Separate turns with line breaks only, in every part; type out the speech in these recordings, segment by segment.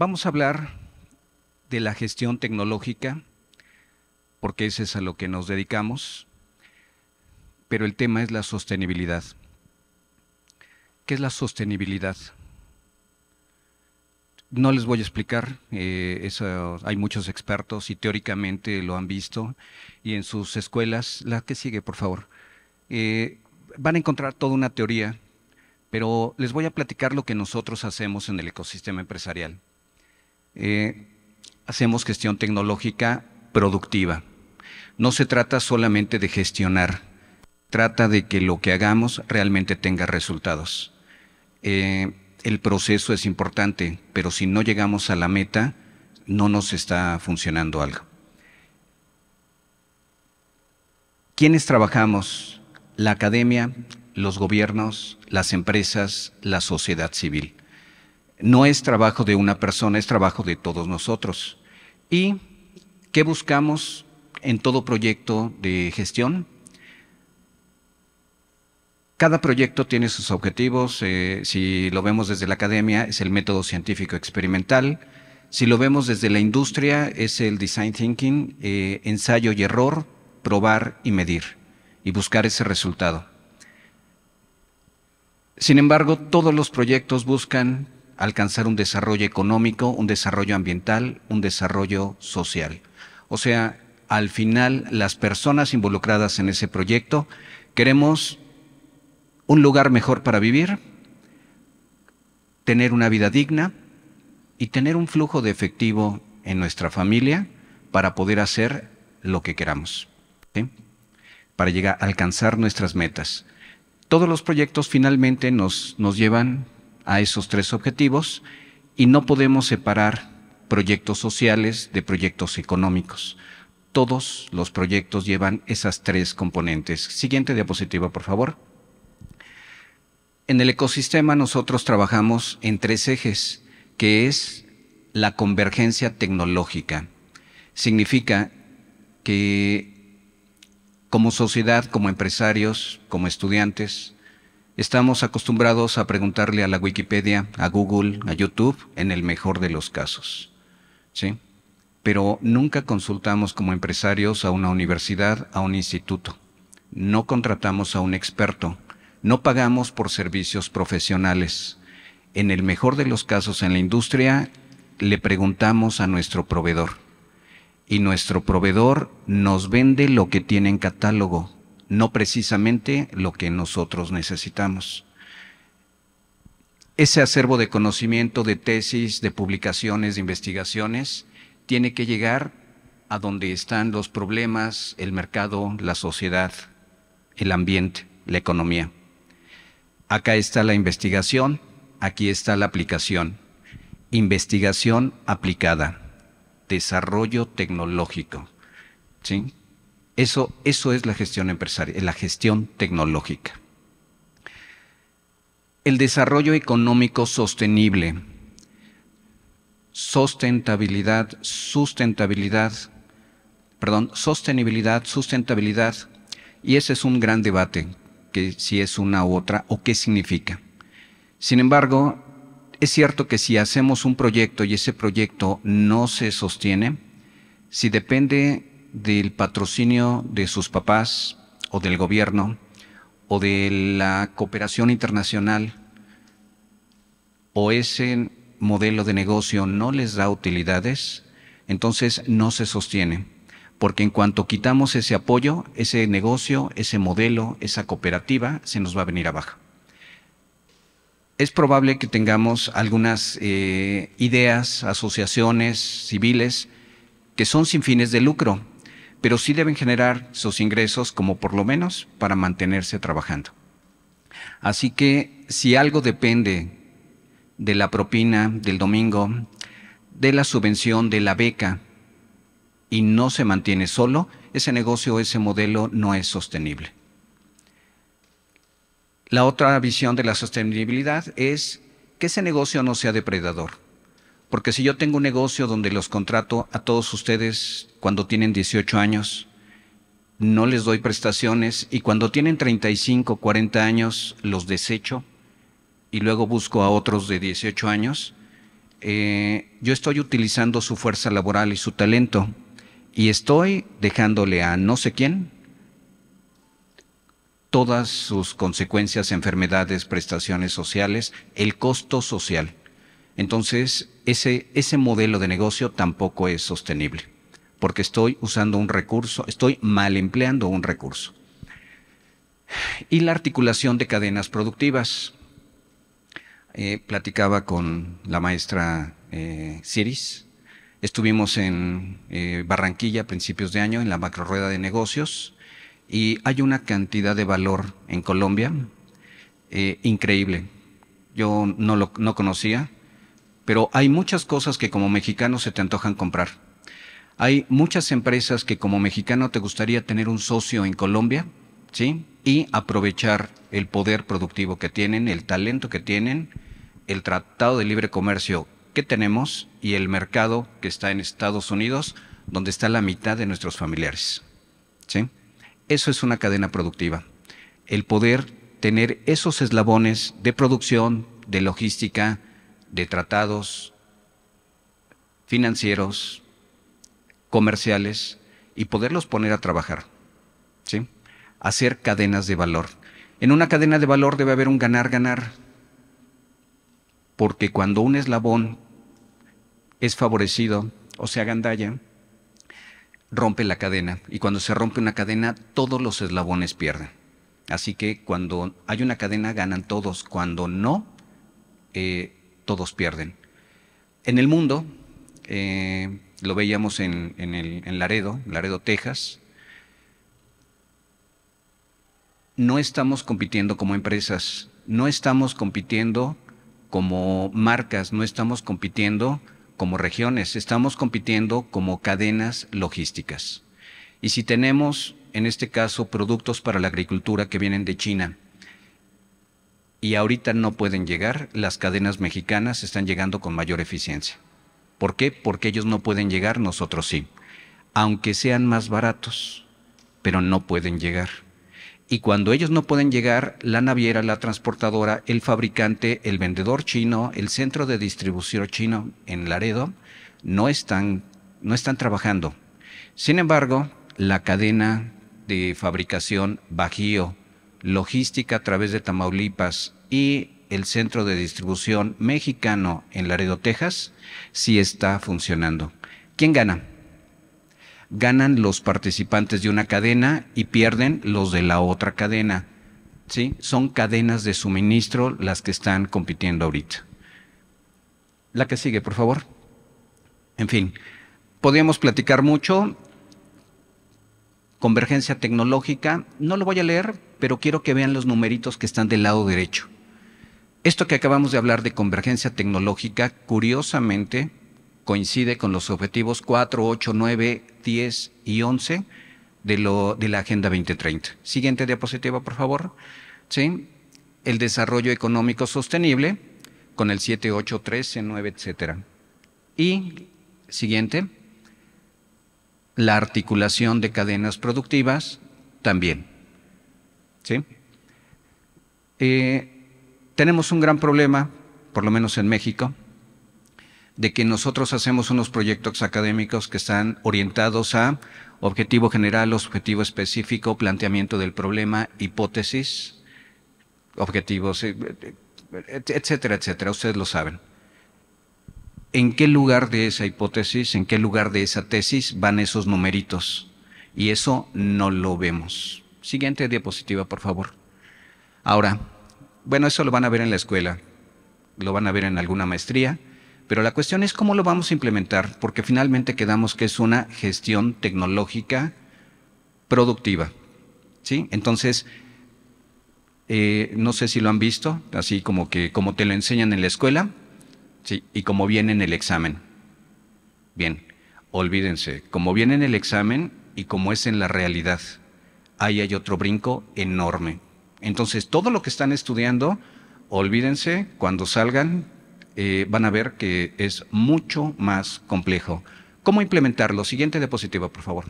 Vamos a hablar de la gestión tecnológica, porque ese es a lo que nos dedicamos, pero el tema es la sostenibilidad. ¿Qué es la sostenibilidad? No les voy a explicar, eh, eso, hay muchos expertos y teóricamente lo han visto, y en sus escuelas, la que sigue, por favor, eh, van a encontrar toda una teoría, pero les voy a platicar lo que nosotros hacemos en el ecosistema empresarial. Eh, hacemos gestión tecnológica productiva. No se trata solamente de gestionar, trata de que lo que hagamos realmente tenga resultados. Eh, el proceso es importante, pero si no llegamos a la meta, no nos está funcionando algo. ¿Quiénes trabajamos? La academia, los gobiernos, las empresas, la sociedad civil no es trabajo de una persona, es trabajo de todos nosotros. ¿Y qué buscamos en todo proyecto de gestión? Cada proyecto tiene sus objetivos. Eh, si lo vemos desde la academia, es el método científico experimental. Si lo vemos desde la industria, es el design thinking, eh, ensayo y error, probar y medir y buscar ese resultado. Sin embargo, todos los proyectos buscan alcanzar un desarrollo económico, un desarrollo ambiental, un desarrollo social. O sea, al final, las personas involucradas en ese proyecto queremos un lugar mejor para vivir, tener una vida digna y tener un flujo de efectivo en nuestra familia para poder hacer lo que queramos, para llegar a alcanzar nuestras metas. Todos los proyectos finalmente nos, nos llevan a esos tres objetivos y no podemos separar proyectos sociales de proyectos económicos. Todos los proyectos llevan esas tres componentes. Siguiente diapositiva, por favor. En el ecosistema nosotros trabajamos en tres ejes, que es la convergencia tecnológica. Significa que como sociedad, como empresarios, como estudiantes, Estamos acostumbrados a preguntarle a la Wikipedia, a Google, a YouTube, en el mejor de los casos. ¿Sí? Pero nunca consultamos como empresarios a una universidad, a un instituto. No contratamos a un experto. No pagamos por servicios profesionales. En el mejor de los casos en la industria, le preguntamos a nuestro proveedor. Y nuestro proveedor nos vende lo que tiene en catálogo, no precisamente lo que nosotros necesitamos. Ese acervo de conocimiento, de tesis, de publicaciones, de investigaciones, tiene que llegar a donde están los problemas, el mercado, la sociedad, el ambiente, la economía. Acá está la investigación, aquí está la aplicación. Investigación aplicada, desarrollo tecnológico. ¿Sí? Eso, es la gestión empresarial, la gestión tecnológica. El desarrollo económico sostenible. Sostenibilidad, sustentabilidad, perdón, sostenibilidad, sustentabilidad. Y ese es un gran debate, que si es una u otra o qué significa. Sin embargo, es cierto que si hacemos un proyecto y ese proyecto no se sostiene, si depende del patrocinio de sus papás o del gobierno o de la cooperación internacional o ese modelo de negocio no les da utilidades, entonces no se sostiene. Porque en cuanto quitamos ese apoyo, ese negocio, ese modelo, esa cooperativa, se nos va a venir abajo. Es probable que tengamos algunas eh, ideas, asociaciones civiles que son sin fines de lucro, pero sí deben generar sus ingresos como por lo menos para mantenerse trabajando. Así que si algo depende de la propina del domingo, de la subvención, de la beca, y no se mantiene solo, ese negocio, ese modelo no es sostenible. La otra visión de la sostenibilidad es que ese negocio no sea depredador, porque si yo tengo un negocio donde los contrato a todos ustedes cuando tienen 18 años, no les doy prestaciones y cuando tienen 35, 40 años los desecho y luego busco a otros de 18 años, eh, yo estoy utilizando su fuerza laboral y su talento y estoy dejándole a no sé quién todas sus consecuencias, enfermedades, prestaciones sociales, el costo social. Entonces, ese, modelo de negocio tampoco es sostenible, porque estoy usando un recurso, estoy mal empleando un recurso. Y la articulación de cadenas productivas. Eh, platicaba con la maestra Ciris. Eh, Estuvimos en eh, Barranquilla a principios de año en la macrorueda de negocios y hay una cantidad de valor en Colombia increíble. Yo no lo no conocía, pero hay muchas cosas que como mexicano se te antojan comprar. Hay muchas empresas que como mexicano te gustaría tener un socio en Colombia, ¿sí? Y aprovechar el poder productivo que tienen, el talento que tienen, el Tratado de Libre Comercio que tenemos y el mercado que está en Estados Unidos, donde está la mitad de nuestros familiares. ¿Sí? Eso es una cadena productiva. El poder tener esos eslabones de producción, de logística, de tratados financieros, comerciales y poderlos poner a trabajar. ¿sí? Hacer cadenas de valor. En una cadena de valor debe haber un ganar-ganar, porque cuando un eslabón es favorecido o se agandalla rompe la cadena y cuando se rompe una cadena todos los eslabones pierden. Así que cuando hay una cadena ganan todos, cuando no, eh, todos pierden. En el mundo, eh, lo veíamos en, en Laredo, Laredo, Texas, no estamos compitiendo como empresas, no estamos compitiendo como marcas, no estamos compitiendo como regiones, estamos compitiendo como cadenas logísticas. Y si tenemos, en este caso, productos para la agricultura que vienen de China, y ahorita no pueden llegar, las cadenas mexicanas están llegando con mayor eficiencia. ¿Por qué? Porque ellos no pueden llegar, nosotros sí. Aunque sean más baratos, pero no pueden llegar. Y cuando ellos no pueden llegar, la naviera, la transportadora, el fabricante, el vendedor chino, el centro de distribución chino en Laredo, no están, no están trabajando. Sin embargo, la cadena de fabricación Bajío, logística a través de Tamaulipas y el centro de distribución mexicano en Laredo, Texas, sí está funcionando. ¿Quién gana? Ganan los participantes de una cadena y pierden los de la otra cadena. ¿Sí? Son cadenas de suministro las que están compitiendo ahorita. La que sigue, por favor. En fin, podríamos platicar mucho. Convergencia tecnológica, no lo voy a leer, pero quiero que vean los numeritos que están del lado derecho. Esto que acabamos de hablar de convergencia tecnológica, curiosamente, coincide con los objetivos 4, 8, 9, 10 y 11 de, la Agenda 2030. Siguiente diapositiva, por favor. ¿Sí? El desarrollo económico sostenible con el 7, 8, 13, 9, etc. Y, siguiente, la articulación de cadenas productivas también. Eh, tenemos un gran problema, por lo menos en México, de que nosotros hacemos unos proyectos académicos que están orientados a objetivo general, objetivo específico, planteamiento del problema, hipótesis, objetivos, eh, eh, etcétera, etcétera. Ustedes lo saben. ¿En qué lugar de esa hipótesis, en qué lugar de esa tesis van esos numeritos? Y eso no lo vemos. Siguiente diapositiva, por favor. Ahora, bueno, eso lo van a ver en la escuela, lo van a ver en alguna maestría, pero la cuestión es cómo lo vamos a implementar, porque finalmente quedamos que es una gestión tecnológica productiva. ¿sí? Entonces, eh, no sé si lo han visto, así como que como te lo enseñan en la escuela, y como viene en el examen. Bien, olvídense, como viene en el examen y como es en la realidad ahí hay otro brinco enorme. Entonces, todo lo que están estudiando, olvídense, cuando salgan eh, van a ver que es mucho más complejo. ¿Cómo implementarlo? Siguiente diapositiva, por favor.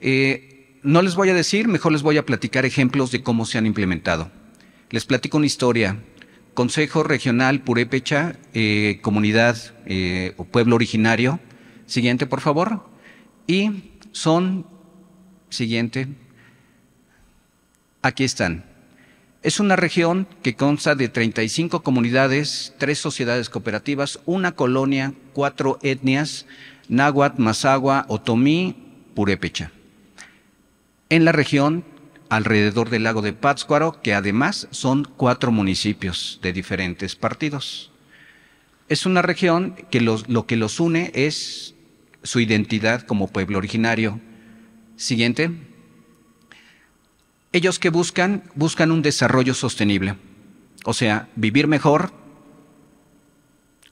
Eh, no les voy a decir, mejor les voy a platicar ejemplos de cómo se han implementado. Les platico una historia. Consejo Regional Purépecha, eh, comunidad o pueblo originario. Siguiente, por favor. Y son Siguiente. Aquí están. Es una región que consta de 35 comunidades, tres sociedades cooperativas, una colonia, cuatro etnias, náhuatl, mazagua, otomí, purépecha. En la región, alrededor del lago de Pátzcuaro, que además son cuatro municipios de diferentes partidos. Es una región que los, lo que los une es su identidad como pueblo originario, Siguiente. Ellos que buscan, buscan un desarrollo sostenible, o sea, vivir mejor,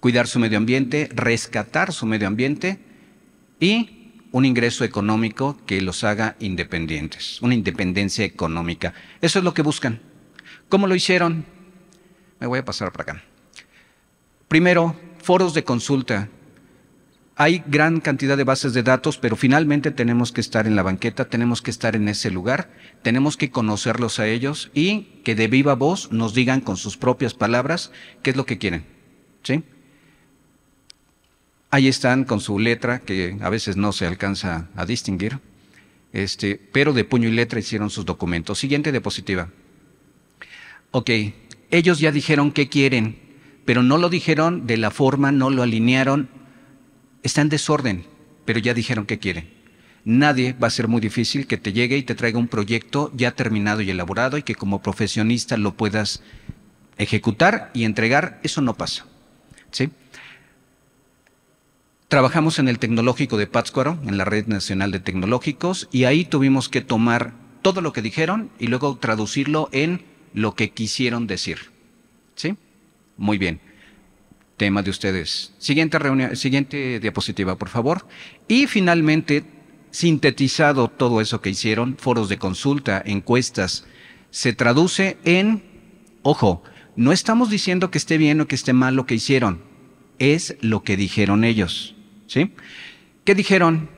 cuidar su medio ambiente, rescatar su medio ambiente y un ingreso económico que los haga independientes, una independencia económica. Eso es lo que buscan. ¿Cómo lo hicieron? Me voy a pasar para acá. Primero, foros de consulta. Hay gran cantidad de bases de datos, pero finalmente tenemos que estar en la banqueta, tenemos que estar en ese lugar, tenemos que conocerlos a ellos y que de viva voz nos digan con sus propias palabras qué es lo que quieren. ¿Sí? Ahí están con su letra, que a veces no se alcanza a distinguir, este, pero de puño y letra hicieron sus documentos. Siguiente diapositiva. Ok, ellos ya dijeron qué quieren, pero no lo dijeron de la forma, no lo alinearon, Está en desorden, pero ya dijeron que quieren. Nadie va a ser muy difícil que te llegue y te traiga un proyecto ya terminado y elaborado y que como profesionista lo puedas ejecutar y entregar. Eso no pasa. ¿sí? Trabajamos en el tecnológico de Pátzcuaro, en la Red Nacional de Tecnológicos, y ahí tuvimos que tomar todo lo que dijeron y luego traducirlo en lo que quisieron decir. ¿Sí? Muy bien tema de ustedes. Siguiente, siguiente diapositiva, por favor. Y finalmente, sintetizado todo eso que hicieron, foros de consulta, encuestas, se traduce en, ojo, no estamos diciendo que esté bien o que esté mal lo que hicieron, es lo que dijeron ellos. ¿Sí? ¿Qué dijeron?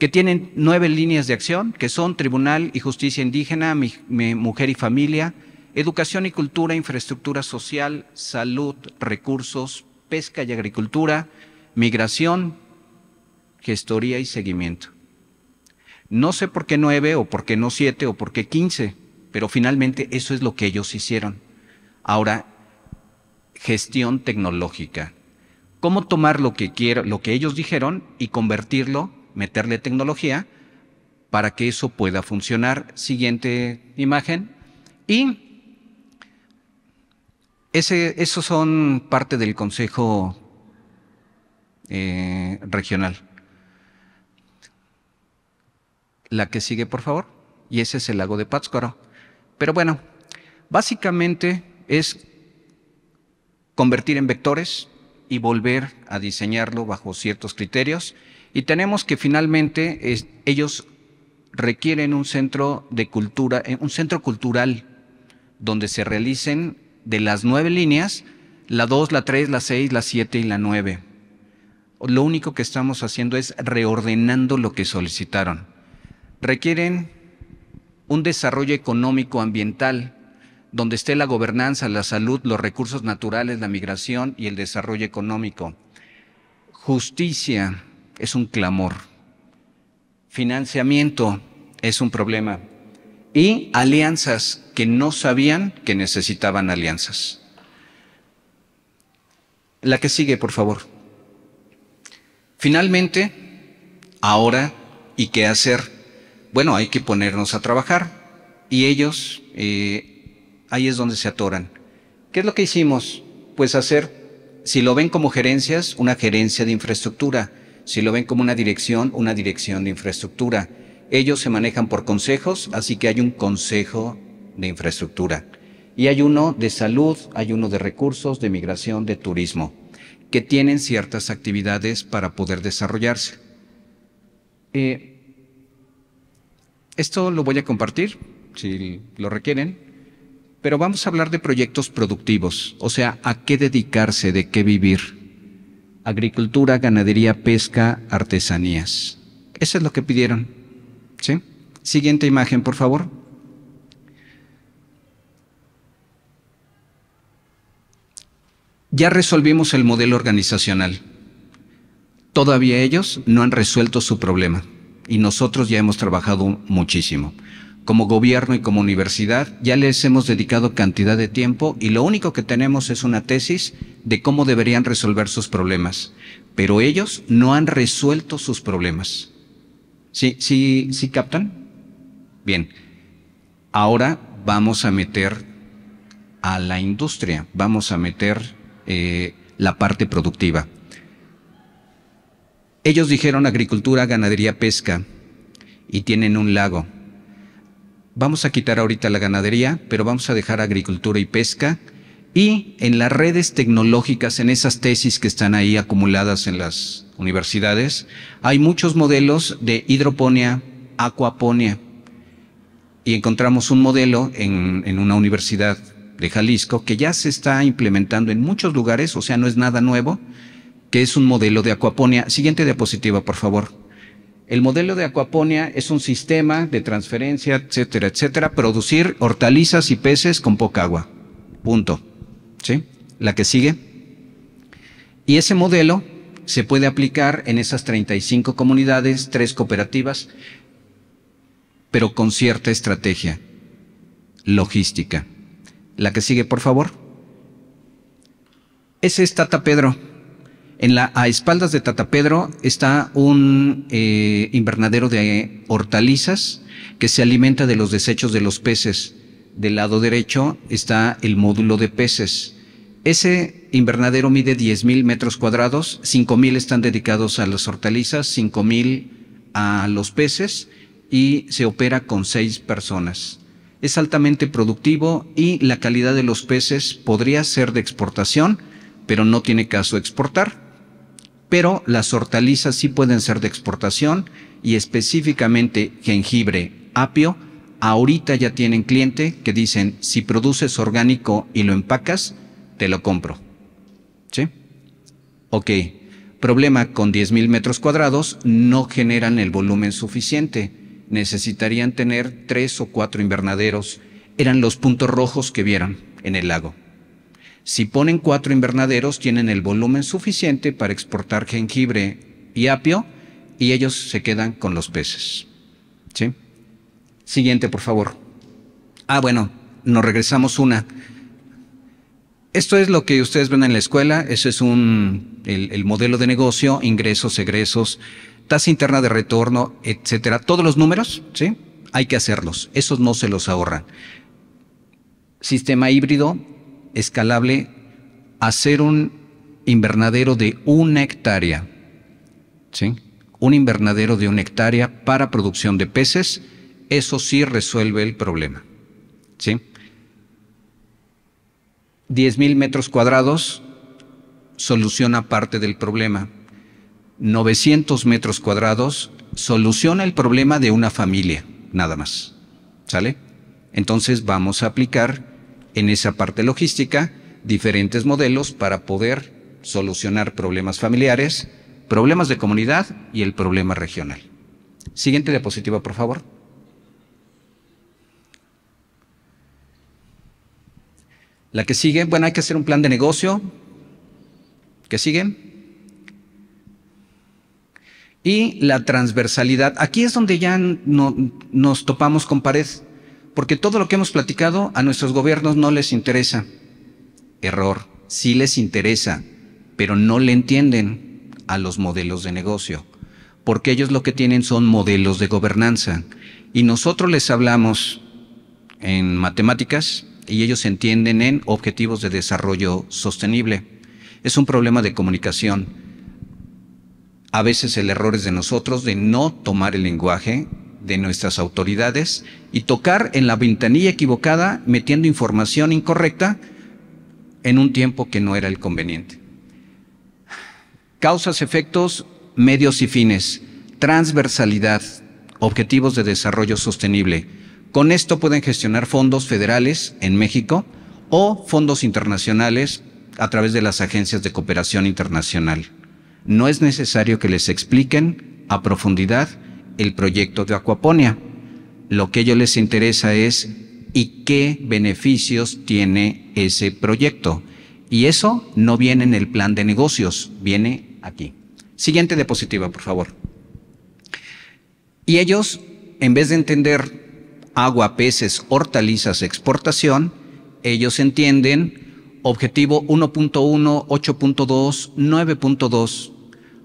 que tienen nueve líneas de acción, que son Tribunal y Justicia Indígena, Mujer y Familia, Educación y cultura, infraestructura social, salud, recursos, pesca y agricultura, migración, gestoría y seguimiento. No sé por qué nueve o por qué no siete o por qué quince, pero finalmente eso es lo que ellos hicieron. Ahora, gestión tecnológica. ¿Cómo tomar lo que, quiero, lo que ellos dijeron y convertirlo, meterle tecnología para que eso pueda funcionar? Siguiente imagen. Y esos son parte del Consejo eh, Regional. La que sigue, por favor. Y ese es el lago de Pátzcuaro. Pero bueno, básicamente es convertir en vectores y volver a diseñarlo bajo ciertos criterios. Y tenemos que finalmente ellos requieren un centro de cultura, eh, un centro cultural donde se realicen de las nueve líneas, la dos, la tres, la seis, la siete y la nueve. Lo único que estamos haciendo es reordenando lo que solicitaron. Requieren un desarrollo económico ambiental donde esté la gobernanza, la salud, los recursos naturales, la migración y el desarrollo económico. Justicia es un clamor. Financiamiento es un problema y alianzas que no sabían que necesitaban alianzas. La que sigue, por favor. Finalmente, ahora, ¿y qué hacer? Bueno, hay que ponernos a trabajar y ellos eh, ahí es donde se atoran. ¿Qué es lo que hicimos? Pues hacer, si lo ven como gerencias, una gerencia de infraestructura, si lo ven como una dirección, una dirección de infraestructura ellos se manejan por consejos, así que hay un consejo de infraestructura. Y hay uno de salud, hay uno de recursos, de migración, de turismo, que tienen ciertas actividades para poder desarrollarse. Eh, esto lo voy a compartir, si lo requieren, pero vamos a hablar de proyectos productivos, o sea, a qué dedicarse, de qué vivir. Agricultura, ganadería, pesca, artesanías. Eso es lo que pidieron ¿Sí? Siguiente imagen, por favor. Ya resolvimos el modelo organizacional. Todavía ellos no han resuelto su problema y nosotros ya hemos trabajado muchísimo. Como gobierno y como universidad ya les hemos dedicado cantidad de tiempo y lo único que tenemos es una tesis de cómo deberían resolver sus problemas. Pero ellos no han resuelto sus problemas. ¿Sí, sí, sí captan? Bien. Ahora vamos a meter a la industria, vamos a meter eh, la parte productiva. Ellos dijeron agricultura, ganadería, pesca y tienen un lago. Vamos a quitar ahorita la ganadería, pero vamos a dejar agricultura y pesca y en las redes tecnológicas, en esas tesis que están ahí acumuladas en las universidades, hay muchos modelos de hidroponia, acuaponía. Y encontramos un modelo en, en una universidad de Jalisco que ya se está implementando en muchos lugares, o sea, no es nada nuevo, que es un modelo de acuaponía. Siguiente diapositiva, por favor. El modelo de acuaponía es un sistema de transferencia, etcétera, etcétera, producir hortalizas y peces con poca agua. Punto. ¿Sí? La que sigue. Y ese modelo se puede aplicar en esas 35 comunidades, tres cooperativas, pero con cierta estrategia logística. La que sigue, por favor. Ese es Tata Pedro. En la, a espaldas de Tata Pedro está un eh, invernadero de hortalizas que se alimenta de los desechos de los peces. Del lado derecho está el módulo de peces ese invernadero mide 10.000 metros cuadrados, 5.000 están dedicados a las hortalizas, 5.000 a los peces y se opera con seis personas. Es altamente productivo y la calidad de los peces podría ser de exportación, pero no tiene caso exportar. Pero las hortalizas sí pueden ser de exportación y específicamente jengibre, apio, ahorita ya tienen cliente que dicen si produces orgánico y lo empacas, te lo compro. ¿Sí? Ok. Problema con 10.000 metros cuadrados, no generan el volumen suficiente. Necesitarían tener tres o cuatro invernaderos. Eran los puntos rojos que vieron en el lago. Si ponen cuatro invernaderos, tienen el volumen suficiente para exportar jengibre y apio y ellos se quedan con los peces. ¿Sí? Siguiente, por favor. Ah, bueno, nos regresamos una. Esto es lo que ustedes ven en la escuela, eso es un, el, modelo de negocio, ingresos, egresos, tasa interna de retorno, etcétera. Todos los números, ¿sí? Hay que hacerlos, esos no se los ahorran. Sistema híbrido, escalable, hacer un invernadero de una hectárea, ¿sí? Un invernadero de una hectárea para producción de peces, eso sí resuelve el problema, ¿sí? 10.000 metros cuadrados soluciona parte del problema. 900 metros cuadrados soluciona el problema de una familia, nada más. ¿Sale? Entonces vamos a aplicar en esa parte logística diferentes modelos para poder solucionar problemas familiares, problemas de comunidad y el problema regional. Siguiente diapositiva, por favor. La que sigue, bueno, hay que hacer un plan de negocio. ¿Qué sigue? Y la transversalidad. Aquí es donde ya nos topamos con pared, porque todo lo que hemos platicado a nuestros gobiernos no les interesa. Error, sí les interesa, pero no le entienden a los modelos de negocio, porque ellos lo que tienen son modelos de gobernanza. Y nosotros les hablamos en matemáticas, y ellos se entienden en objetivos de desarrollo sostenible. Es un problema de comunicación. A veces el error es de nosotros de no tomar el lenguaje de nuestras autoridades y tocar en la ventanilla equivocada metiendo información incorrecta en un tiempo que no era el conveniente. Causas, efectos, medios y fines, transversalidad, objetivos de desarrollo sostenible con esto pueden gestionar fondos federales en México o fondos internacionales a través de las agencias de cooperación internacional. No es necesario que les expliquen a profundidad el proyecto de acuaponia. Lo que a ellos les interesa es y qué beneficios tiene ese proyecto. Y eso no viene en el plan de negocios, viene aquí. Siguiente diapositiva, por favor. Y ellos, en vez de entender agua, peces, hortalizas, exportación, ellos entienden objetivo 1.1, 8.2, 9.2,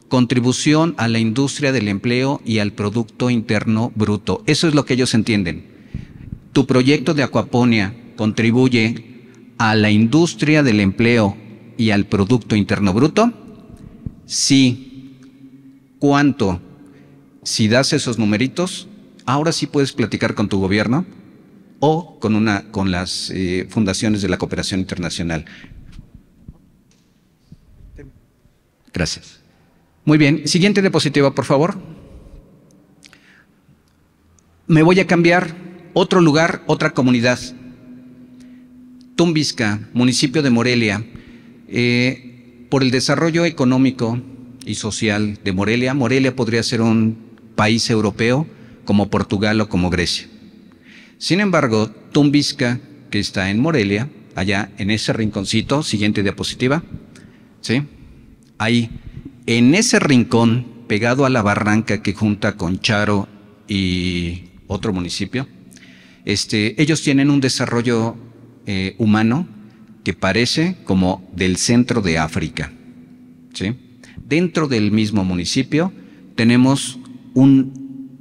contribución a la industria del empleo y al Producto Interno Bruto. Eso es lo que ellos entienden. Tu proyecto de acuaponia contribuye a la industria del empleo y al Producto Interno Bruto. Sí. ¿Cuánto? Si das esos numeritos, ahora sí puedes platicar con tu gobierno o con, una, con las eh, fundaciones de la cooperación internacional. Gracias. Muy bien, siguiente diapositiva, por favor. Me voy a cambiar otro lugar, otra comunidad. Tumbisca, municipio de Morelia, eh, por el desarrollo económico y social de Morelia, Morelia podría ser un país europeo como Portugal o como Grecia. Sin embargo, Tumbisca, que está en Morelia, allá en ese rinconcito, siguiente diapositiva, ¿sí? Ahí, en ese rincón, pegado a la barranca que junta con Charo y otro municipio, este, ellos tienen un desarrollo eh, humano que parece como del centro de África. ¿sí? Dentro del mismo municipio tenemos un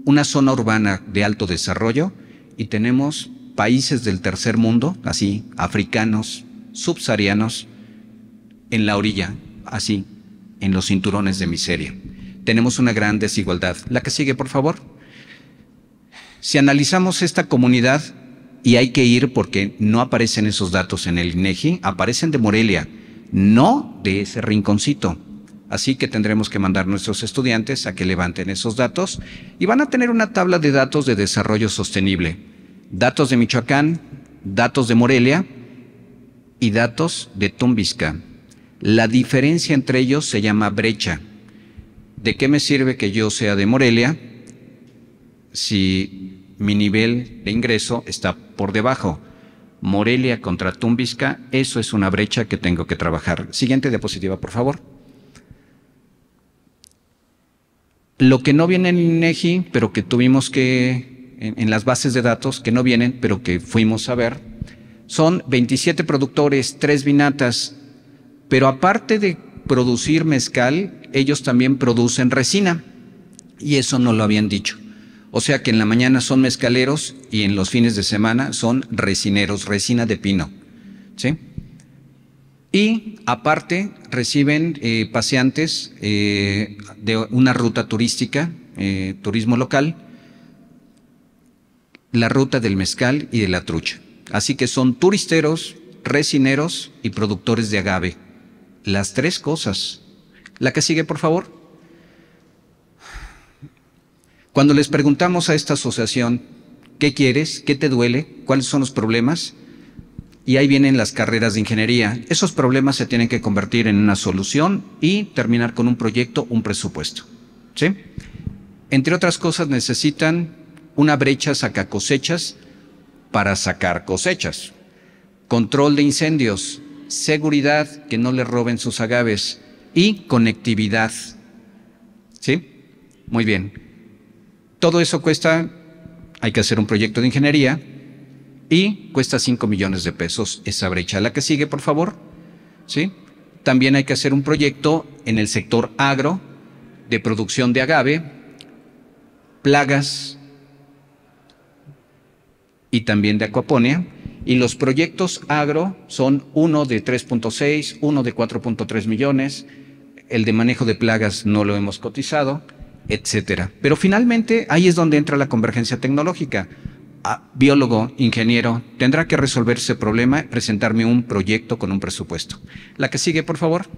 una zona urbana de alto desarrollo y tenemos países del tercer mundo, así, africanos, subsaharianos, en la orilla, así, en los cinturones de miseria. Tenemos una gran desigualdad. La que sigue, por favor. Si analizamos esta comunidad, y hay que ir porque no aparecen esos datos en el INEGI, aparecen de Morelia, no de ese rinconcito. Así que tendremos que mandar a nuestros estudiantes a que levanten esos datos y van a tener una tabla de datos de desarrollo sostenible. Datos de Michoacán, datos de Morelia y datos de Tumbisca. La diferencia entre ellos se llama brecha. ¿De qué me sirve que yo sea de Morelia si mi nivel de ingreso está por debajo? Morelia contra Tumbisca, eso es una brecha que tengo que trabajar. Siguiente diapositiva, por favor. Lo que no viene en INEGI, pero que tuvimos que, en, las bases de datos, que no vienen, pero que fuimos a ver, son 27 productores, 3 vinatas, pero aparte de producir mezcal, ellos también producen resina, y eso no lo habían dicho. O sea que en la mañana son mezcaleros y en los fines de semana son resineros, resina de pino. ¿Sí? Y aparte reciben eh, paseantes eh, de una ruta turística, eh, turismo local, la ruta del mezcal y de la trucha. Así que son turisteros, resineros y productores de agave. Las tres cosas. La que sigue, por favor. Cuando les preguntamos a esta asociación, ¿qué quieres? ¿Qué te duele? ¿Cuáles son los problemas? y ahí vienen las carreras de ingeniería. Esos problemas se tienen que convertir en una solución y terminar con un proyecto, un presupuesto. ¿sí? Entre otras cosas necesitan una brecha saca cosechas para sacar cosechas, control de incendios, seguridad que no le roben sus agaves y conectividad. ¿Sí? Muy bien. Todo eso cuesta, hay que hacer un proyecto de ingeniería, y cuesta 5 millones de pesos esa brecha. La que sigue, por favor. ¿Sí? También hay que hacer un proyecto en el sector agro de producción de agave, plagas y también de acuaponia. Y los proyectos agro son uno de 3.6, uno de 4.3 millones, el de manejo de plagas no lo hemos cotizado, etcétera. Pero finalmente ahí es donde entra la convergencia tecnológica biólogo, ingeniero, tendrá que resolver ese problema, presentarme un proyecto con un presupuesto. La que sigue, por favor.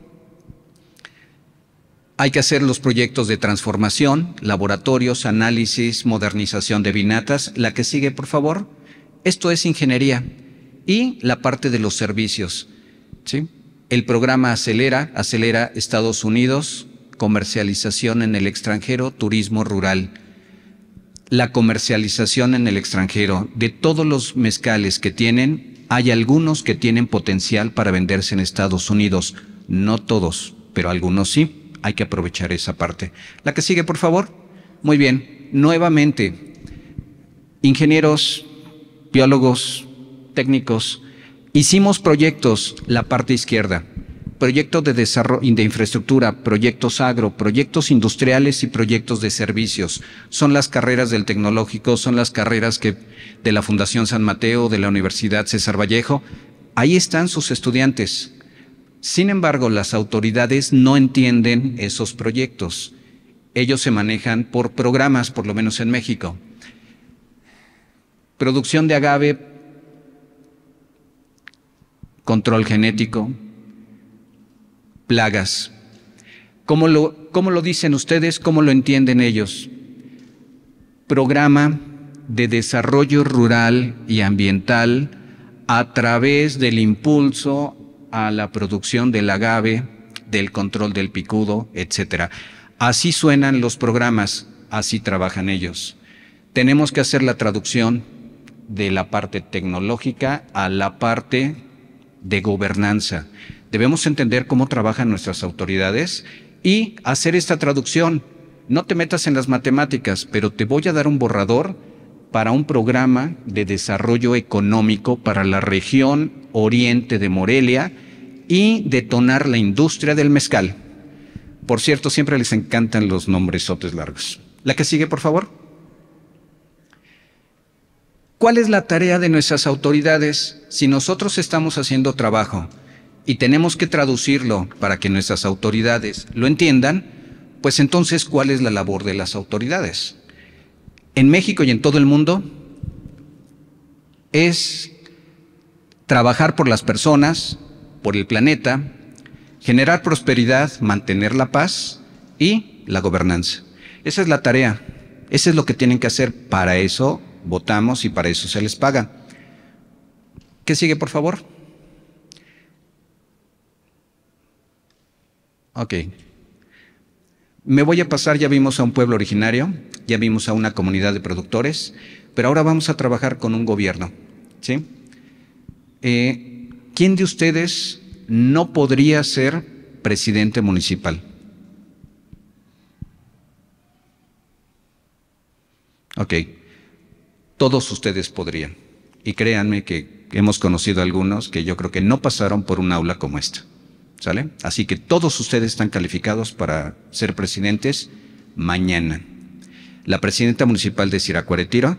Hay que hacer los proyectos de transformación, laboratorios, análisis, modernización de vinatas. La que sigue, por favor. Esto es ingeniería. Y la parte de los servicios. El programa Acelera, Acelera Estados Unidos, comercialización en el extranjero, turismo rural la comercialización en el extranjero. De todos los mezcales que tienen, hay algunos que tienen potencial para venderse en Estados Unidos. No todos, pero algunos sí. Hay que aprovechar esa parte. La que sigue, por favor. Muy bien. Nuevamente, ingenieros, biólogos, técnicos, hicimos proyectos, la parte izquierda proyectos de desarrollo de infraestructura, proyectos agro, proyectos industriales y proyectos de servicios. Son las carreras del tecnológico, son las carreras que de la Fundación San Mateo, de la Universidad César Vallejo, ahí están sus estudiantes. Sin embargo, las autoridades no entienden esos proyectos. Ellos se manejan por programas, por lo menos en México. Producción de agave, control genético, plagas. ¿Cómo lo, ¿Cómo lo, dicen ustedes? ¿Cómo lo entienden ellos? Programa de desarrollo rural y ambiental a través del impulso a la producción del agave, del control del picudo, etc. Así suenan los programas, así trabajan ellos. Tenemos que hacer la traducción de la parte tecnológica a la parte de gobernanza debemos entender cómo trabajan nuestras autoridades y hacer esta traducción. No te metas en las matemáticas, pero te voy a dar un borrador para un programa de desarrollo económico para la región oriente de Morelia y detonar la industria del mezcal. Por cierto, siempre les encantan los nombresotes largos. La que sigue, por favor. ¿Cuál es la tarea de nuestras autoridades si nosotros estamos haciendo trabajo? y tenemos que traducirlo para que nuestras autoridades lo entiendan, pues entonces, ¿cuál es la labor de las autoridades? En México y en todo el mundo es trabajar por las personas, por el planeta, generar prosperidad, mantener la paz y la gobernanza. Esa es la tarea, eso es lo que tienen que hacer, para eso votamos y para eso se les paga. ¿Qué sigue, por favor? Ok. Me voy a pasar, ya vimos a un pueblo originario, ya vimos a una comunidad de productores, pero ahora vamos a trabajar con un gobierno. ¿sí? Eh, ¿Quién de ustedes no podría ser presidente municipal? Ok, todos ustedes podrían. Y créanme que hemos conocido algunos que yo creo que no pasaron por un aula como esta. ¿Sale? Así que todos ustedes están calificados para ser presidentes mañana. La presidenta municipal de Siracuaretiro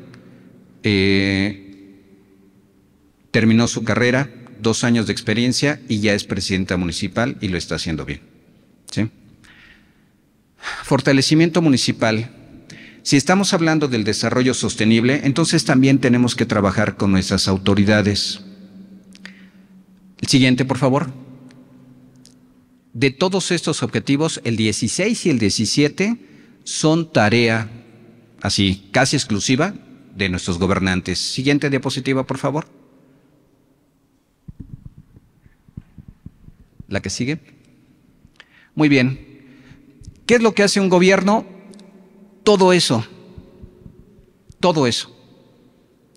eh, terminó su carrera, dos años de experiencia y ya es presidenta municipal y lo está haciendo bien. Fortalecimiento municipal. Si estamos hablando del desarrollo sostenible, entonces también tenemos que trabajar con nuestras autoridades. El siguiente, por favor. De todos estos objetivos, el 16 y el 17 son tarea así, casi exclusiva de nuestros gobernantes. Siguiente diapositiva, por favor. La que sigue. Muy bien. ¿Qué es lo que hace un gobierno? Todo eso. Todo eso.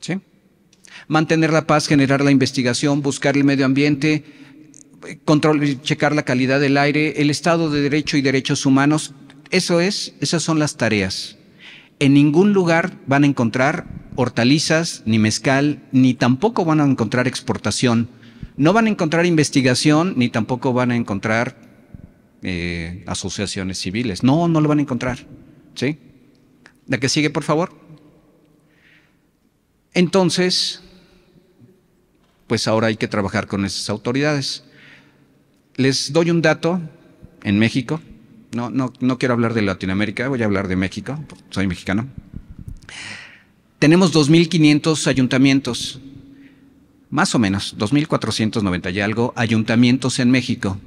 ¿Sí? Mantener la paz, generar la investigación, buscar el medio ambiente, control, checar la calidad del aire, el Estado de Derecho y derechos humanos. Eso es, esas son las tareas. En ningún lugar van a encontrar hortalizas, ni mezcal, ni tampoco van a encontrar exportación. No van a encontrar investigación, ni tampoco van a encontrar eh, asociaciones civiles. No, no lo van a encontrar. ¿Sí? La que sigue, por favor. Entonces, pues ahora hay que trabajar con esas autoridades. Les doy un dato en México. No, no, no quiero hablar de Latinoamérica, voy a hablar de México, soy mexicano. Tenemos 2.500 ayuntamientos, más o menos, 2.490 y algo ayuntamientos en México.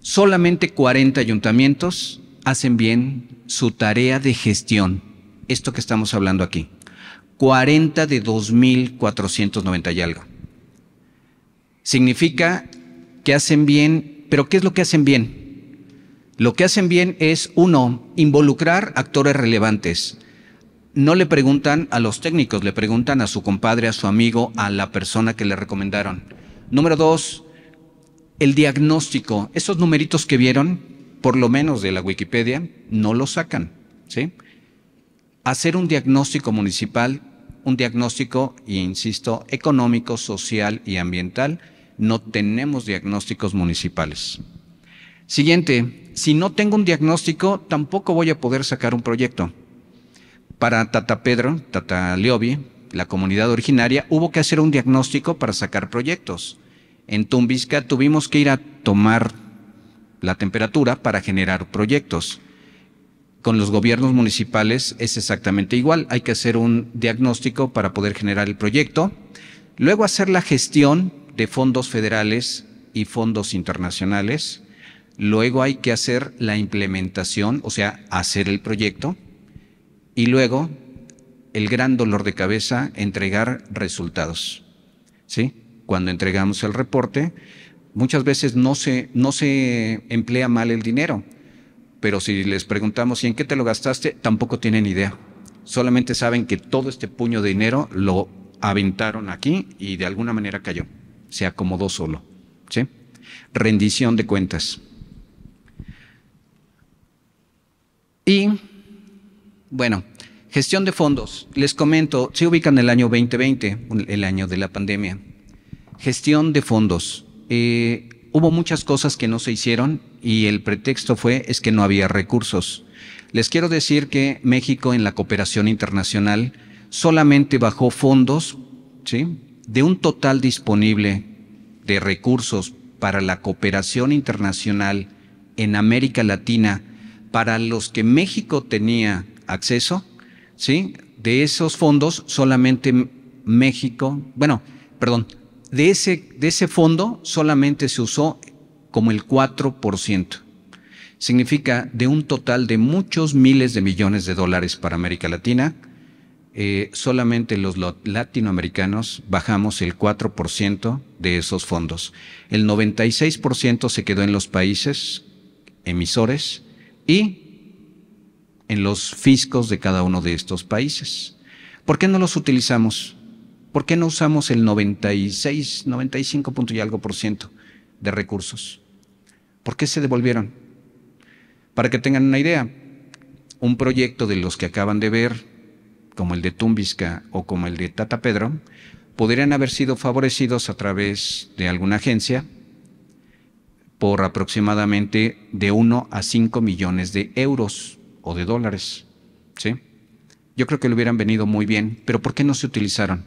Solamente 40 ayuntamientos hacen bien su tarea de gestión, esto que estamos hablando aquí. 40 de 2.490 y algo. Significa que hacen bien, pero ¿qué es lo que hacen bien? Lo que hacen bien es, uno, involucrar actores relevantes. No le preguntan a los técnicos, le preguntan a su compadre, a su amigo, a la persona que le recomendaron. Número dos, el diagnóstico. Esos numeritos que vieron, por lo menos de la Wikipedia, no los sacan. ¿sí? Hacer un diagnóstico municipal, un diagnóstico, insisto, económico, social y ambiental, no tenemos diagnósticos municipales. Siguiente, si no tengo un diagnóstico, tampoco voy a poder sacar un proyecto. Para Tata Pedro, Tata Leobi, la comunidad originaria, hubo que hacer un diagnóstico para sacar proyectos. En Tumbisca tuvimos que ir a tomar la temperatura para generar proyectos. Con los gobiernos municipales es exactamente igual. Hay que hacer un diagnóstico para poder generar el proyecto. Luego hacer la gestión de fondos federales y fondos internacionales. Luego hay que hacer la implementación, o sea, hacer el proyecto. Y luego, el gran dolor de cabeza, entregar resultados. ¿Sí? Cuando entregamos el reporte, muchas veces no se, no se emplea mal el dinero. Pero si les preguntamos, ¿y en qué te lo gastaste? Tampoco tienen idea. Solamente saben que todo este puño de dinero lo aventaron aquí y de alguna manera cayó se acomodó solo. ¿sí? Rendición de cuentas. Y, bueno, gestión de fondos. Les comento, se ubican el año 2020, el año de la pandemia. Gestión de fondos. Eh, hubo muchas cosas que no se hicieron y el pretexto fue es que no había recursos. Les quiero decir que México en la cooperación internacional solamente bajó fondos, ¿sí? de un total disponible de recursos para la cooperación internacional en América Latina, para los que México tenía acceso, ¿sí? De esos fondos solamente México, bueno, perdón, de ese, de ese fondo solamente se usó como el 4%. Significa de un total de muchos miles de millones de dólares para América Latina, eh, solamente los latinoamericanos bajamos el 4% de esos fondos. El 96% se quedó en los países emisores y en los fiscos de cada uno de estos países. ¿Por qué no los utilizamos? ¿Por qué no usamos el 96, 95 punto y algo por ciento de recursos? ¿Por qué se devolvieron? Para que tengan una idea, un proyecto de los que acaban de ver como el de Tumbisca o como el de Tata Pedro, podrían haber sido favorecidos a través de alguna agencia por aproximadamente de 1 a 5 millones de euros o de dólares. ¿sí? Yo creo que le hubieran venido muy bien, pero ¿por qué no se utilizaron?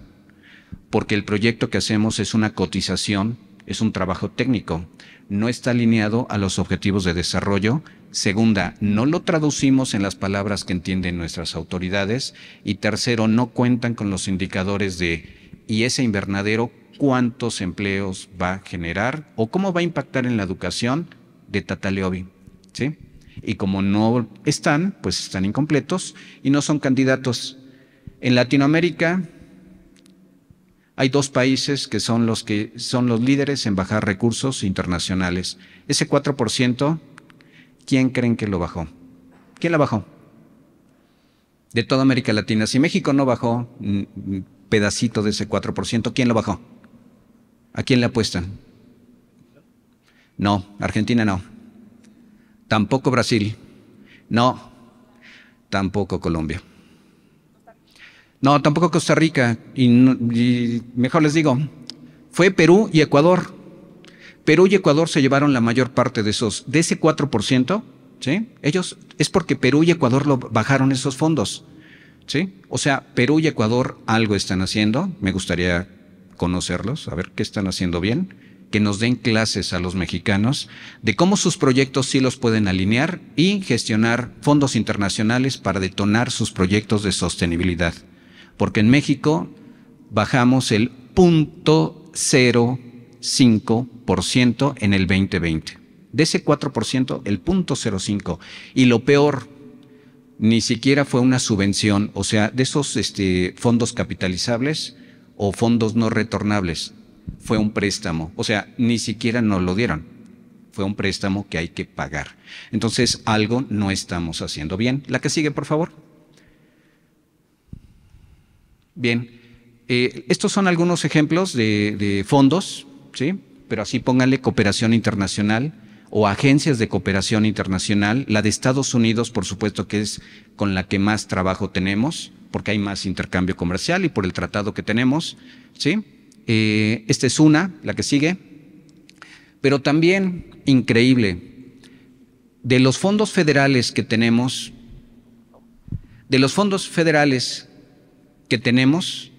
Porque el proyecto que hacemos es una cotización, es un trabajo técnico, no está alineado a los objetivos de desarrollo Segunda, no lo traducimos en las palabras que entienden nuestras autoridades. Y tercero, no cuentan con los indicadores de, ¿y ese invernadero cuántos empleos va a generar o cómo va a impactar en la educación de Tataleobi? ¿Sí? Y como no están, pues están incompletos y no son candidatos. En Latinoamérica hay dos países que son los que son los líderes en bajar recursos internacionales. Ese 4% ¿Quién creen que lo bajó? ¿Quién la bajó? De toda América Latina. Si México no bajó un mm, mm, pedacito de ese 4%, ¿quién lo bajó? ¿A quién le apuestan? No, Argentina no. Tampoco Brasil. No. Tampoco Colombia. No, tampoco Costa Rica. Y, y mejor les digo, fue Perú y Ecuador. Perú y Ecuador se llevaron la mayor parte de esos, de ese 4%, ¿sí? Ellos, es porque Perú y Ecuador lo bajaron esos fondos, ¿sí? O sea, Perú y Ecuador algo están haciendo, me gustaría conocerlos, a ver qué están haciendo bien, que nos den clases a los mexicanos de cómo sus proyectos sí los pueden alinear y gestionar fondos internacionales para detonar sus proyectos de sostenibilidad. Porque en México bajamos el punto cero 5% en el 2020. De ese 4%, el 0.05. Y lo peor, ni siquiera fue una subvención, o sea, de esos este, fondos capitalizables o fondos no retornables, fue un préstamo, o sea, ni siquiera nos lo dieron, fue un préstamo que hay que pagar. Entonces, algo no estamos haciendo bien. La que sigue, por favor. Bien, eh, estos son algunos ejemplos de fondos pero así pónganle cooperación internacional o agencias de cooperación internacional. La de Estados Unidos, por supuesto, que es con la que más trabajo tenemos, porque hay más intercambio comercial y por el tratado que tenemos, ¿sí? Eh, esta es una, la que sigue. Pero también, increíble, de los fondos federales que tenemos, de los fondos federales que tenemos,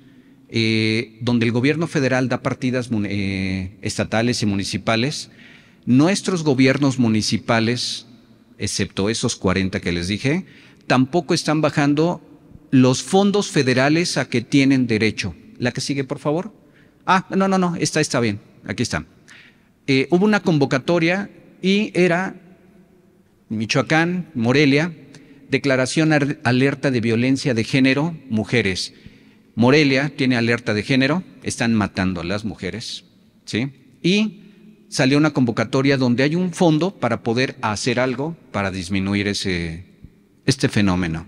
eh, donde el gobierno federal da partidas eh, estatales y municipales, nuestros gobiernos municipales, excepto esos 40 que les dije, tampoco están bajando los fondos federales a que tienen derecho. La que sigue, por favor. Ah, no, no, no, está, está bien, aquí está. Eh, hubo una convocatoria y era Michoacán, Morelia, declaración alerta de violencia de género, mujeres. Morelia tiene alerta de género, están matando a las mujeres, ¿sí? Y salió una convocatoria donde hay un fondo para poder hacer algo para disminuir ese, este fenómeno.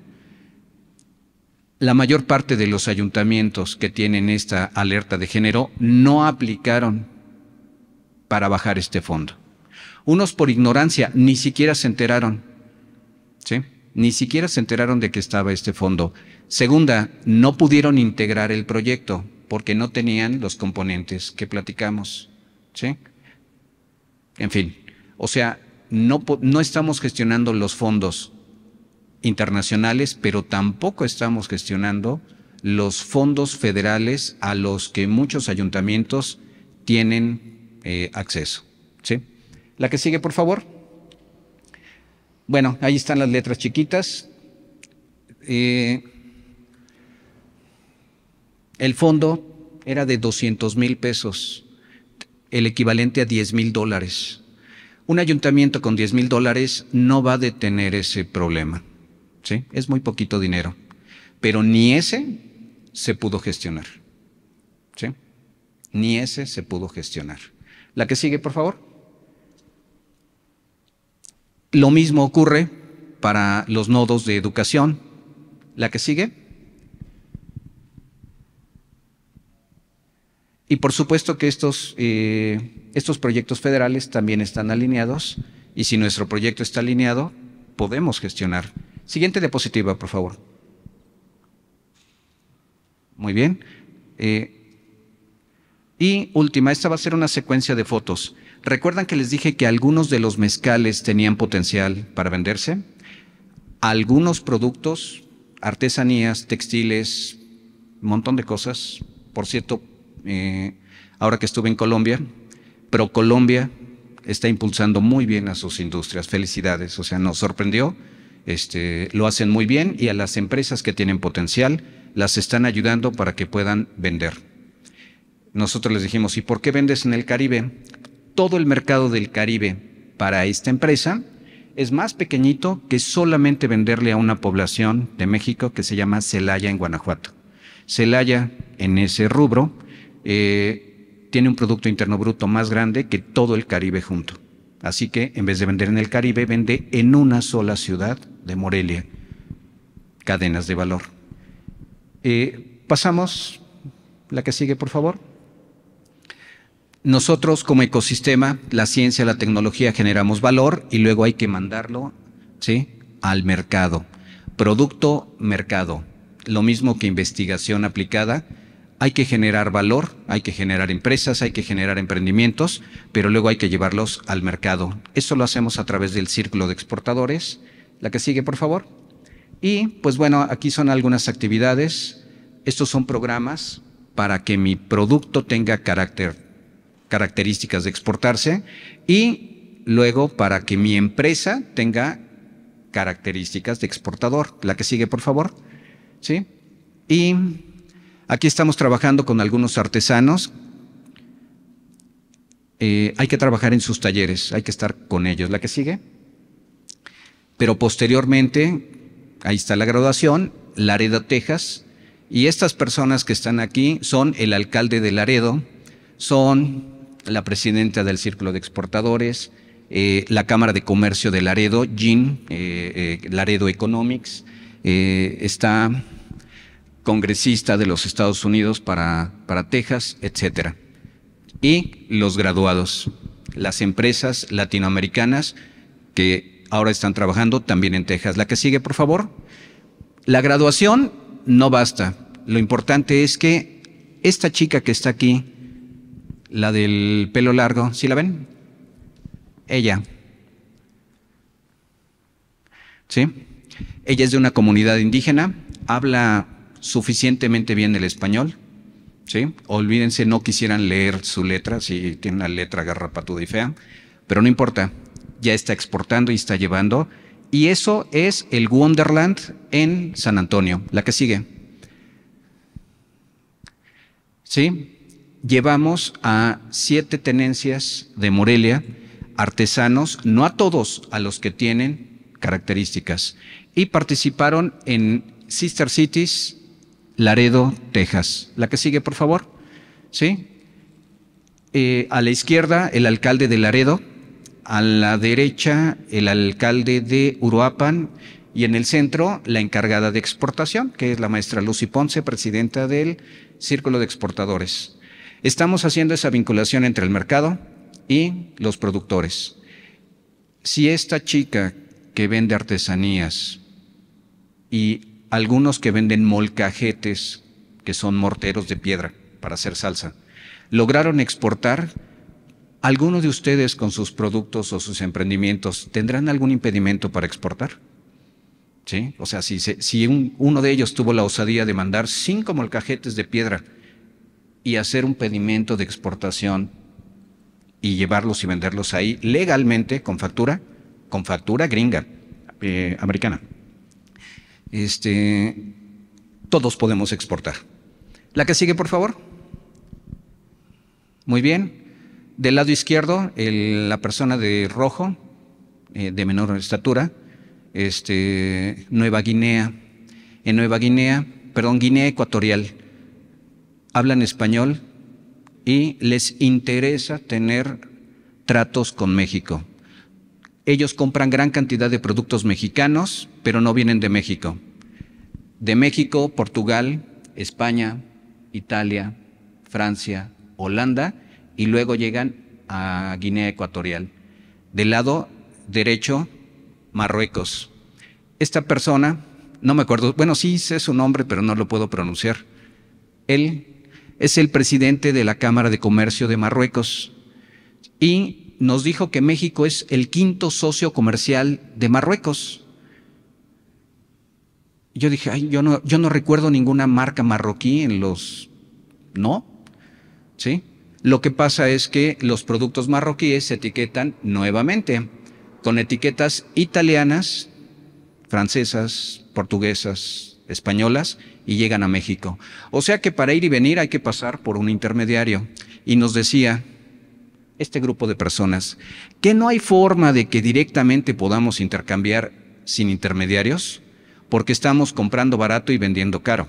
La mayor parte de los ayuntamientos que tienen esta alerta de género no aplicaron para bajar este fondo. Unos por ignorancia ni siquiera se enteraron, ¿sí? Ni siquiera se enteraron de que estaba este fondo. Segunda, no pudieron integrar el proyecto porque no tenían los componentes que platicamos. ¿sí? En fin, o sea, no, estamos gestionando los fondos internacionales, pero tampoco estamos gestionando los fondos federales a los que muchos ayuntamientos tienen eh, acceso. ¿sí? La que sigue, por favor. Bueno, ahí están las letras chiquitas. Eh, el fondo era de 200 mil pesos, el equivalente a 10 mil dólares. Un ayuntamiento con 10 mil dólares no va a detener ese problema. ¿sí? Es muy poquito dinero. Pero ni ese se pudo gestionar. ¿sí? Ni ese se pudo gestionar. La que sigue, por favor. Lo mismo ocurre para los nodos de educación. La que sigue. Y por supuesto que estos, eh, estos proyectos federales también están alineados y si nuestro proyecto está alineado, podemos gestionar. Siguiente diapositiva, por favor. Muy bien. Eh, y última, esta va a ser una secuencia de fotos. ¿Recuerdan que les dije que algunos de los mezcales tenían potencial para venderse? Algunos productos, artesanías, textiles, un montón de cosas. Por cierto, eh, ahora que estuve en Colombia, pero Colombia está impulsando muy bien a sus industrias. Felicidades, o sea, nos sorprendió. Este, lo hacen muy bien y a las empresas que tienen potencial las están ayudando para que puedan vender. Nosotros les dijimos, ¿y por qué vendes en el Caribe? Todo el mercado del Caribe para esta empresa es más pequeñito que solamente venderle a una población de México que se llama Celaya en Guanajuato. Celaya en ese rubro eh, tiene un Producto Interno Bruto más grande que todo el Caribe junto. Así que en vez de vender en el Caribe, vende en una sola ciudad de Morelia. Cadenas de valor. Eh, pasamos la que sigue, por favor. Nosotros como ecosistema, la ciencia, la tecnología generamos valor y luego hay que mandarlo ¿sí? al mercado. Producto, mercado. Lo mismo que investigación aplicada, hay que generar valor, hay que generar empresas, hay que generar emprendimientos, pero luego hay que llevarlos al mercado. Eso lo hacemos a través del círculo de exportadores. La que sigue, por favor. Y pues bueno, aquí son algunas actividades. Estos son programas para que mi producto tenga carácter, características de exportarse y luego para que mi empresa tenga características de exportador. La que sigue, por favor. ¿Sí? Y Aquí estamos trabajando con algunos artesanos. Eh, hay que trabajar en sus talleres, hay que estar con ellos. La que sigue. Pero posteriormente, ahí está la graduación, Laredo, Texas. Y estas personas que están aquí son el alcalde de Laredo, son la presidenta del Círculo de Exportadores, eh, la Cámara de Comercio de Laredo, GIN, eh, Laredo Economics, está congresista de los Estados Unidos para, para Texas, etc. Y los graduados, las empresas latinoamericanas que ahora están trabajando también en Texas. La que sigue, por favor. La graduación no basta. Lo importante es que esta chica que está aquí, la del pelo largo, ¿sí la ven? Ella. ¿Sí? Ella es de una comunidad indígena, habla suficientemente bien el español. ¿sí? Olvídense, no quisieran leer su letra, si tiene una letra garrapatuda y fea, pero no importa, ya está exportando y está llevando. Y eso es el Wonderland en San Antonio, la que sigue. ¿Sí? Llevamos a siete tenencias de Morelia, artesanos, no a todos, a los que tienen características. Y participaron en Sister Cities, Laredo, Texas. La que sigue, por favor. ¿Sí? Eh, a la izquierda, el alcalde de Laredo. A la derecha, el alcalde de Uruapan. Y en el centro, la encargada de exportación, que es la maestra Lucy Ponce, presidenta del Círculo de Exportadores. Estamos haciendo esa vinculación entre el mercado y los productores. Si esta chica que vende artesanías y algunos que venden molcajetes, que son morteros de piedra para hacer salsa, lograron exportar. ¿Alguno de ustedes con sus productos o sus emprendimientos tendrán algún impedimento para exportar? ¿Sí? O sea, si, si uno de ellos tuvo la osadía de mandar cinco molcajetes de piedra y hacer un pedimento de exportación y llevarlos y venderlos ahí legalmente con factura, con factura gringa, eh, americana este, todos podemos exportar. La que sigue, por favor. Muy bien. Del lado izquierdo, la persona de rojo, eh, de menor estatura, este, Nueva Guinea. En Nueva Guinea, perdón, Guinea Ecuatorial, hablan español y les interesa tener tratos con México. Ellos compran gran cantidad de productos mexicanos, pero no vienen de México. De México, Portugal, España, Italia, Francia, Holanda, y luego llegan a Guinea Ecuatorial. Del lado derecho, Marruecos. Esta persona, no me acuerdo, bueno, sí sé su nombre, pero no lo puedo pronunciar. Él es el presidente de la Cámara de Comercio de Marruecos y nos dijo que México es el quinto socio comercial de Marruecos. Yo dije, yo, no, yo no recuerdo ninguna marca marroquí en los... ¿No? ¿Sí? Lo que pasa es que los productos marroquíes se etiquetan nuevamente con etiquetas italianas, francesas, portuguesas, españolas y llegan a México. O sea que para ir y venir hay que pasar por un intermediario. Y nos decía, este grupo de personas, que no hay forma de que directamente podamos intercambiar sin intermediarios, porque estamos comprando barato y vendiendo caro.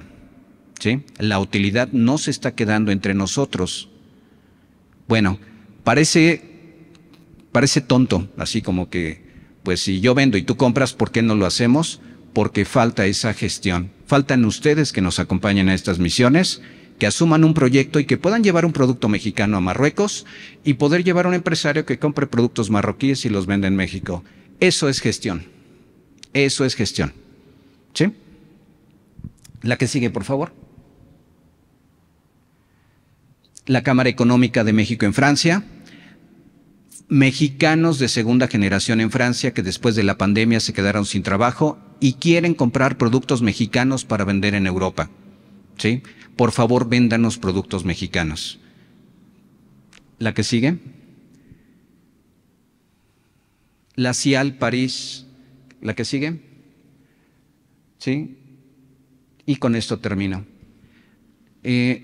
¿sí? La utilidad no se está quedando entre nosotros. Bueno, parece, parece tonto, así como que, pues si yo vendo y tú compras, ¿por qué no lo hacemos? Porque falta esa gestión. Faltan ustedes que nos acompañen a estas misiones que asuman un proyecto y que puedan llevar un producto mexicano a Marruecos y poder llevar a un empresario que compre productos marroquíes y los vende en México. Eso es gestión. Eso es gestión. ¿Sí? La que sigue, por favor. La Cámara Económica de México en Francia. Mexicanos de segunda generación en Francia que después de la pandemia se quedaron sin trabajo y quieren comprar productos mexicanos para vender en Europa. ¿Sí? por favor véndanos productos mexicanos. La que sigue. La Cial París. La que sigue. ¿Sí? Y con esto termino. Eh,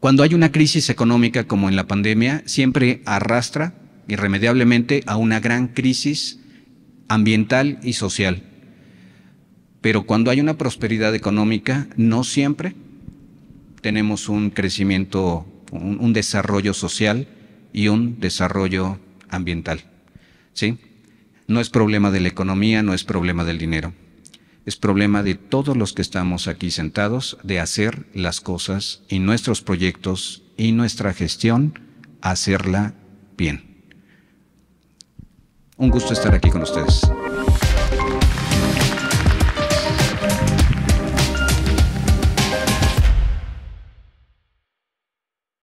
cuando hay una crisis económica como en la pandemia, siempre arrastra irremediablemente a una gran crisis ambiental y social. Pero cuando hay una prosperidad económica, no siempre tenemos un crecimiento, un, desarrollo social y un desarrollo ambiental. ¿Sí? No es problema de la economía, no es problema del dinero. Es problema de todos los que estamos aquí sentados de hacer las cosas y nuestros proyectos y nuestra gestión, hacerla bien. Un gusto estar aquí con ustedes.